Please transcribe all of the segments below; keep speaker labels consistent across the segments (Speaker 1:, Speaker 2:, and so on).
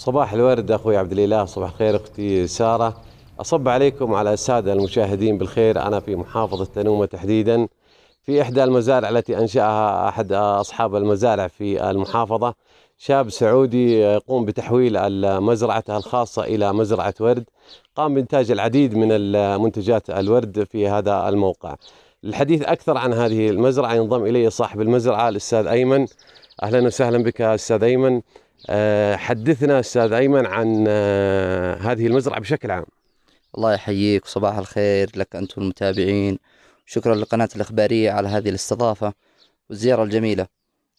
Speaker 1: صباح الورد اخوي عبد الاله صباح الخير اختي ساره اصب عليكم على الساده المشاهدين بالخير انا في محافظه تنومه تحديدا في احدى المزارع التي انشاها احد اصحاب المزارع في المحافظه شاب سعودي يقوم بتحويل مزرعته الخاصه الى مزرعه ورد قام بانتاج العديد من منتجات الورد في هذا الموقع الحديث اكثر عن هذه المزرعه ينضم الي صاحب المزرعه الاستاذ ايمن اهلا وسهلا بك استاذ ايمن آه، حدثنا استاذ ايمن عن آه، هذه المزرعه بشكل عام.
Speaker 2: الله يحييك وصباح الخير لك انت والمتابعين شكرا للقناه الاخباريه على هذه الاستضافه والزياره الجميله.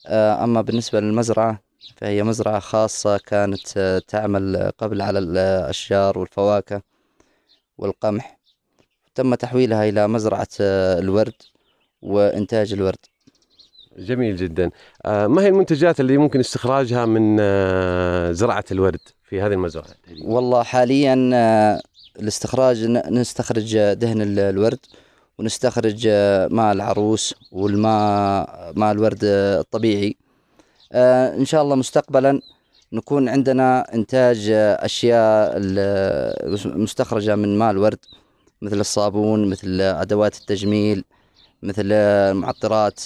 Speaker 2: آه، اما بالنسبه للمزرعه فهي مزرعه خاصه كانت تعمل قبل على الاشجار والفواكه والقمح. تم تحويلها الى مزرعه الورد وانتاج الورد.
Speaker 1: جميل جدا آه، ما هي المنتجات اللي ممكن استخراجها من آه، زراعة الورد في هذه المزرعة
Speaker 2: والله حاليا آه، الاستخراج نستخرج دهن الورد ونستخرج ماء العروس والماء ماء الورد الطبيعي ان شاء الله مستقبلا نكون عندنا انتاج اشياء مستخرجه من ماء الورد مثل الصابون مثل ادوات التجميل مثل المعطرات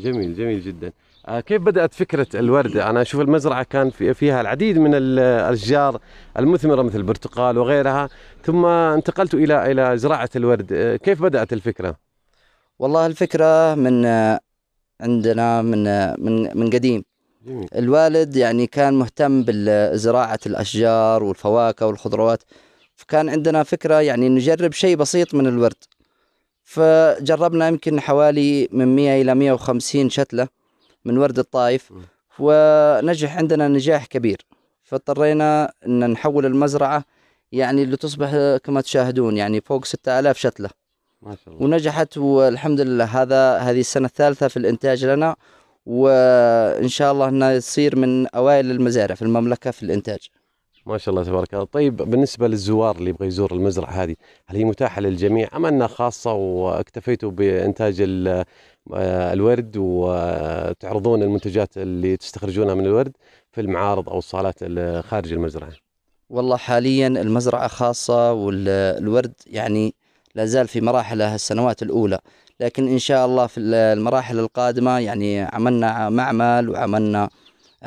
Speaker 1: جميل جميل جدا آه، كيف بدات فكره الورده انا اشوف المزرعه كان فيها العديد من الاشجار المثمره مثل البرتقال وغيرها ثم انتقلت الى الى زراعه الورد آه، كيف بدات الفكره
Speaker 2: والله الفكره من آه، عندنا من من من قديم جميل. الوالد يعني كان مهتم بزراعه الاشجار والفواكه والخضروات فكان عندنا فكره يعني نجرب شيء بسيط من الورد فجربنا يمكن حوالي من 100 إلى 150 شتلة من ورد الطائف ونجح عندنا نجاح كبير فاضطرينا أن نحول المزرعة يعني اللي تصبح كما تشاهدون يعني فوق 6000 شتلة ما شاء الله. ونجحت والحمد لله هذا هذه السنة الثالثة في الإنتاج لنا وإن شاء الله أنه يصير من أوائل المزارع في المملكة في
Speaker 1: الإنتاج ما شاء الله تبارك الله طيب بالنسبه للزوار اللي يبغى يزور المزرعه هذه هل هي متاحه للجميع ام انها خاصه واكتفيتوا بانتاج آه، الورد وتعرضون المنتجات اللي تستخرجونها من الورد في المعارض او الصالات خارج المزرعه والله حاليا المزرعه خاصه والورد يعني
Speaker 2: لا زال في مراحله السنوات الاولى لكن ان شاء الله في المراحل القادمه يعني عملنا معمل وعملنا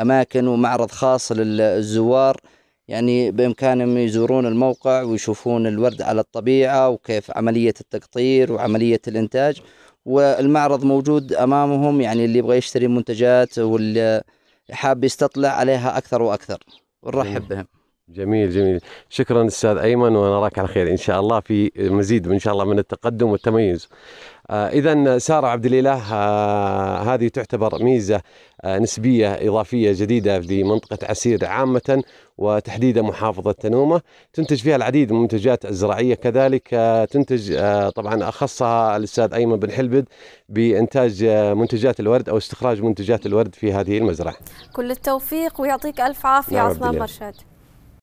Speaker 2: اماكن ومعرض خاص للزوار يعني بإمكانهم يزورون الموقع ويشوفون الورد على الطبيعة وكيف عملية التقطير وعملية الإنتاج والمعرض موجود أمامهم يعني اللي يبغى يشتري منتجات واللي حاب يستطلع عليها أكثر وأكثر ونرحب
Speaker 1: بهم جميل جميل شكرا استاذ ايمن ونراك على خير ان شاء الله في مزيد ان شاء الله من التقدم والتميز آه، اذا ساره عبد الاله آه، هذه تعتبر ميزه آه، نسبيه اضافيه جديده في منطقه عسير عامه وتحديدا محافظه تنومه تنتج فيها العديد من المنتجات الزراعيه كذلك تنتج طبعا اخصها الاستاذ ايمن بن حلبد بانتاج منتجات الورد او استخراج منتجات الورد في هذه المزرعه. كل التوفيق ويعطيك الف عافيه نعم، عثمان مرشد.